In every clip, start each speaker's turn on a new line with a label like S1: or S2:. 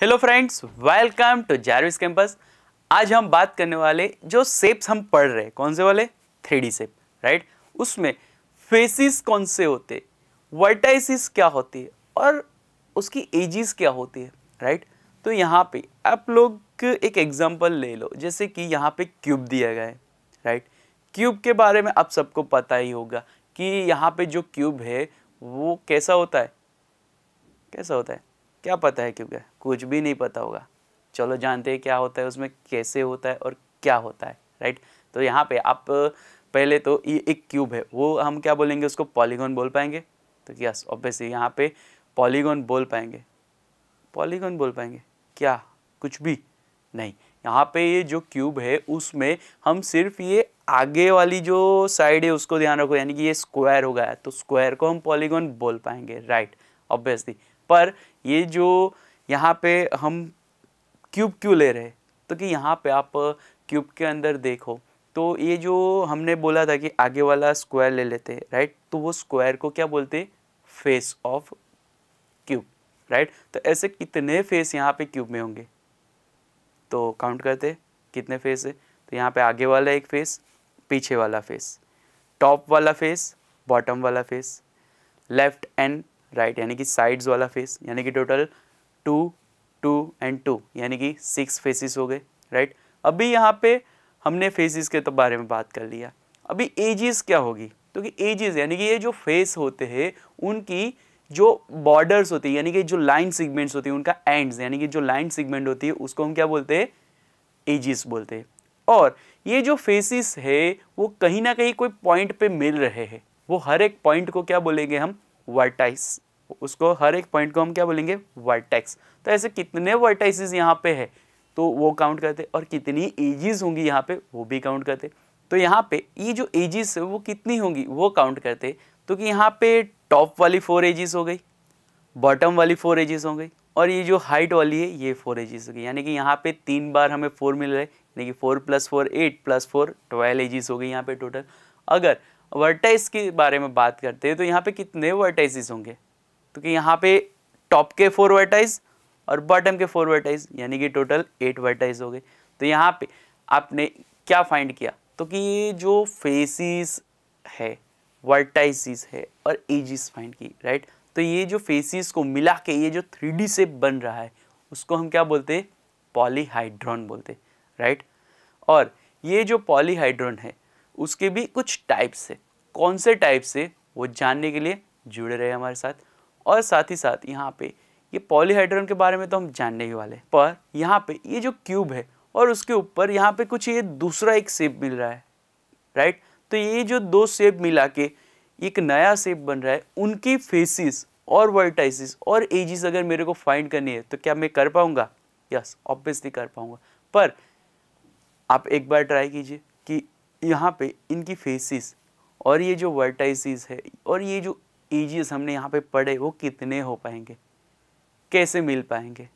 S1: hello friends welcome to Jarvis campus आज हम बात करने वाले जो सेप्स हम पढ़ रहे हैं कौन से वाले थ्री डी सेप राइट उसमें फेसिस कौन से होते वर्टाइसिस क्या होती है और उसकी एजिस क्या होती है राइट तो यहाँ पे आप लोग एक एग्जांपल ले लो जैसे कि यहाँ पे क्यूब दिया गया है राइट क्यूब के बारे में आप सबको पता ही होगा कि यहाँ पे जो क्यूब है वो कैसा होता है कैसा होता है क्या पता है क्या कुछ भी नहीं पता होगा चलो जानते हैं क्या होता है उसमें कैसे होता है और क्या होता है राइट तो यहाँ पे आप पहले तो ये एक क्यूब है वो हम क्या बोलेंगे उसको पॉलीगॉन बोल पाएंगे तो यस ऑब्वियसली यहाँ पे पॉलीगॉन बोल पाएंगे पॉलीगॉन बोल पाएंगे क्या कुछ भी नहीं यहाँ पे ये जो क्यूब है उसमें हम सिर्फ ये आगे वाली जो साइड है उसको ध्यान रखो यानी कि ये स्क्वायर हो गया तो स्क्वायर को हम पॉलीगॉन बोल पाएंगे राइट ऑब्वियसली पर ये जो यहाँ पे हम क्यूब क्यों ले रहे हैं तो कि यहाँ पे आप क्यूब के अंदर देखो तो ये जो हमने बोला था कि आगे वाला स्क्वायर ले लेते हैं राइट तो वो स्क्वायर को क्या बोलते फेस ऑफ क्यूब राइट तो ऐसे कितने फेस यहाँ पे क्यूब में होंगे तो काउंट करते कितने फेस है तो यहाँ पे आगे वाला एक फेस पीछे वाला फेस टॉप वाला फेस बॉटम वाला फेस लेफ्ट एंड राइट यानी कि साइड्स वाला फेस यानी कि total two two and two यानी कि सिक्स फेसिस हो गए राइट अभी यहाँ पे हमने फेसिस के तो बारे में बात कर लिया अभी एजेस क्या होगी तो कि एजेस यानी कि ये जो फेस होते हैं उनकी जो बॉर्डर्स होती है यानी कि जो लाइन सिगमेंट्स होती है उनका एंड्स यानी कि जो लाइन सिगमेंट होती है उसको हम क्या बोलते हैं एजिस बोलते हैं और ये जो फेसिस है वो कहीं ना कहीं कोई पॉइंट पे मिल रहे हैं वो हर एक पॉइंट को क्या बोलेंगे हम वर्टाइस उसको हर एक पॉइंट को हम क्या बोलेंगे वर्टेक्स तो ऐसे कितने वर्टाइसिस यहाँ पे है तो वो काउंट करते और कितनी एजिस होंगी यहाँ पे वो भी काउंट करते तो यहाँ पे ये जो एजिस है वो कितनी होंगी वो काउंट करते तो कि यहाँ पे टॉप वाली फोर एजिस हो गई बॉटम वाली फोर एजिस हो गई और ये जो हाइट वाली है ये फोर एजिस हो गई यानी कि यहाँ पे तीन बार हमें फोर मिल रहा है यानी कि four plus four eight plus four twelve edges हो गई यहाँ पे टोटल अगर वर्टाइस के बारे में बात करते हैं तो यहाँ पे कितने वर्टाइसिस होंगे क्योंकि तो यहाँ पे टॉप के फोर वर्टाइज और बॉटम के फोर वर्टाइज यानी कि टोटल एट वर्टाइज हो गए तो यहाँ पे आपने क्या फाइंड किया तो कि ये जो फेसिस है वर्टाइसिस है और एजिस फाइंड की राइट तो ये जो फेसिस को मिला के ये जो थ्री से बन रहा है उसको हम क्या बोलते हैं पॉलीहाइड्रॉन बोलते राइट और ये जो पॉलीहाइड्रॉन है उसके भी कुछ टाइप्स है कौन से टाइप से वो जानने के लिए जुड़े रहे हमारे साथ और साथ ही साथ यहाँ पे ये पॉलीहाइड्रोन के बारे में तो हम जानने ही वाले पर यहाँ पे ये जो क्यूब है और उसके ऊपर यहाँ पे कुछ ये दूसरा एक सेप मिल रहा है राइट तो ये जो दो सेप मिला के एक नया सेप बन रहा है उनकी फेसिस और वर्टाइसिस और एजिस अगर मेरे को फाइंड करनी है तो क्या मैं कर पाऊंगा यस ऑब्वियसली कर पाऊंगा पर आप एक बार ट्राई कीजिए कि यहाँ पे इनकी फेसिस और ये जो वर्टाइसिस है और ये जो ईजीज हमने यहाँ पे पढ़े वो कितने हो पाएंगे कैसे मिल पाएंगे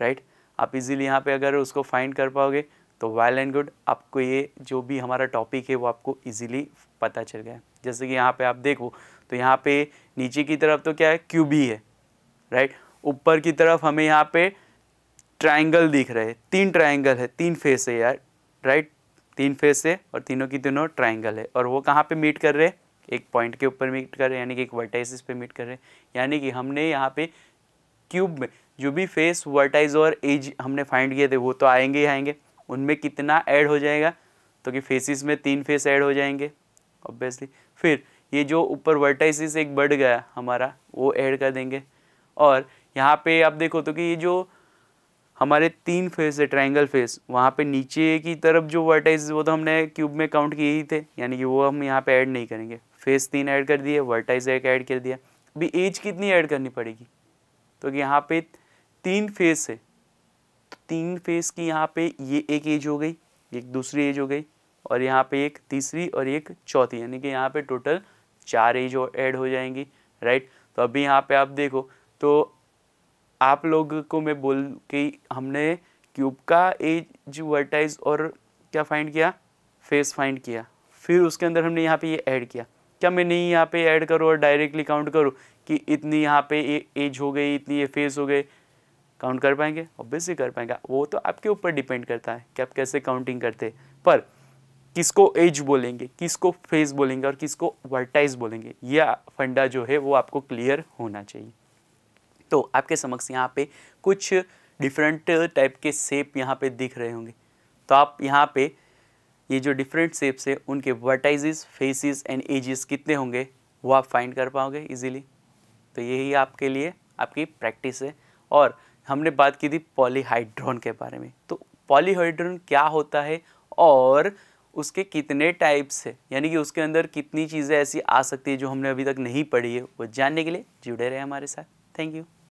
S1: राइट आप इजीली यहाँ पे अगर उसको फाइंड कर पाओगे तो वेल एंड गुड आपको ये जो भी हमारा टॉपिक है वो आपको इजीली पता चल गया जैसे कि यहाँ पे आप देखो तो यहाँ पे नीचे की तरफ तो क्या है क्यूबी है राइट ऊपर की तरफ हमें यहाँ पे ट्राइंगल दिख रहे हैं तीन ट्राइंगल है तीन फेस है यार राइट तीन फेस है और तीनों की तीनों ट्राइंगल है और वो कहाँ पे मीट कर रहे हैं एक पॉइंट के ऊपर मीट कर रहे हैं यानी कि एक वर्टाइसिस पे मीट कर रहे हैं यानी कि हमने यहाँ पे क्यूब में जो भी फेस वर्टाइज और एज हमने फाइंड किए थे वो तो आएंगे ही आएंगे उनमें कितना ऐड हो जाएगा तो कि फेसिस में तीन फेस ऐड हो जाएंगे ऑब्वियसली फिर ये जो ऊपर वर्टाइसिस एक बढ़ गया हमारा वो ऐड कर देंगे और यहाँ पे आप देखो तो कि ये जो हमारे तीन फेस है ट्राइंगल फेस वहाँ पे नीचे की तरफ जो वर्टाइज वो तो हमने क्यूब में काउंट किए ही थे यानी कि वो हम यहाँ पे ऐड नहीं करेंगे फेस तीन ऐड कर दिए वर्टाइज एक ऐड कर दिया अभी एज कितनी ऐड करनी पड़ेगी तो यहाँ पे तीन फेस है तो तीन फेस की यहाँ पे ये एक एज हो गई एक दूसरी एज हो गई और यहाँ पे एक तीसरी और एक चौथी यानी कि यहाँ पे टोटल चार एज ऐड हो जाएंगी राइट तो अभी यहाँ पे आप देखो तो आप लोग को मैं बोल के हमने क्यूब का एज वर्टाइज और क्या फाइंड किया फेस फाइंड किया फिर उसके अंदर हमने यहाँ पे ये ऐड किया क्या मैं नहीं यहाँ पे ऐड करूँ और डायरेक्टली काउंट करूँ कि इतनी यहाँ पे एज हो गई इतनी ये फेस हो गए काउंट कर पाएंगे ऑब्वियसली कर पाएंगे वो तो आपके ऊपर डिपेंड करता है कि आप कैसे काउंटिंग करते हैं पर किसको एज बोलेंगे किसको फेस बोलेंगे और किसको वर्टाइज बोलेंगे यह फंडा जो है वो आपको क्लियर होना चाहिए तो आपके समक्ष यहाँ पे कुछ डिफरेंट टाइप के सेप यहाँ पे दिख रहे होंगे तो आप यहाँ पे ये जो डिफरेंट सेप्स है उनके वर्टाइजेस फेसिस एंड एजेस कितने होंगे वो आप फाइंड कर पाओगे इजीली तो यही आपके लिए आपकी प्रैक्टिस है और हमने बात की थी पॉलीहाइड्रोन के बारे में तो पॉलीहाइड्रोन क्या होता है और उसके कितने टाइप्स है यानी कि उसके अंदर कितनी चीज़ें ऐसी आ सकती है जो हमने अभी तक नहीं पढ़ी है वो जानने के लिए जुड़े रहे हमारे साथ थैंक यू